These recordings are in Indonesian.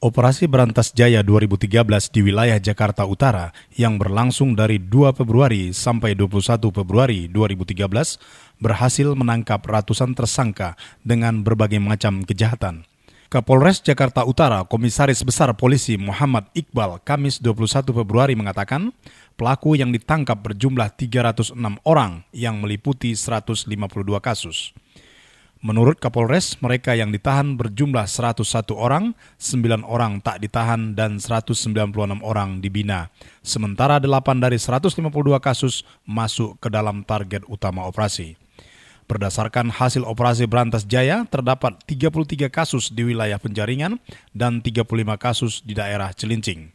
Operasi Berantas Jaya 2013 di wilayah Jakarta Utara yang berlangsung dari 2 Februari sampai 21 Februari 2013 berhasil menangkap ratusan tersangka dengan berbagai macam kejahatan. Kapolres Jakarta Utara Komisaris Besar Polisi Muhammad Iqbal Kamis 21 Februari mengatakan, pelaku yang ditangkap berjumlah 306 orang yang meliputi 152 kasus. Menurut Kapolres, mereka yang ditahan berjumlah 101 orang, 9 orang tak ditahan dan 196 orang dibina. Sementara 8 dari 152 kasus masuk ke dalam target utama operasi. Berdasarkan hasil operasi Berantas Jaya, terdapat 33 kasus di wilayah penjaringan dan 35 kasus di daerah Celincing.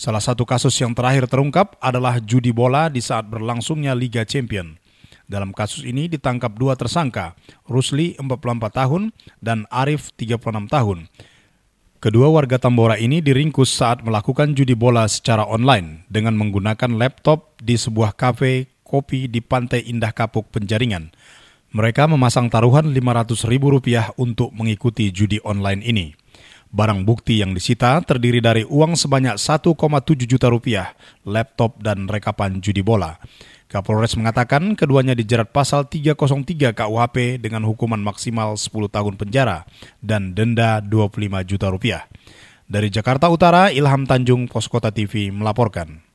Salah satu kasus yang terakhir terungkap adalah judi bola di saat berlangsungnya Liga Champion. Dalam kasus ini ditangkap dua tersangka, Rusli 44 tahun dan Arif 36 tahun. Kedua warga Tambora ini diringkus saat melakukan judi bola secara online dengan menggunakan laptop di sebuah kafe kopi di Pantai Indah Kapuk Penjaringan. Mereka memasang taruhan Rp500.000 untuk mengikuti judi online ini. Barang bukti yang disita terdiri dari uang sebanyak 1,7 juta rupiah, laptop dan rekapan judi bola. Kapolres mengatakan keduanya dijerat pasal 303 KUHP dengan hukuman maksimal 10 tahun penjara dan denda 25 juta rupiah. Dari Jakarta Utara, Ilham Tanjung, Poskota TV melaporkan.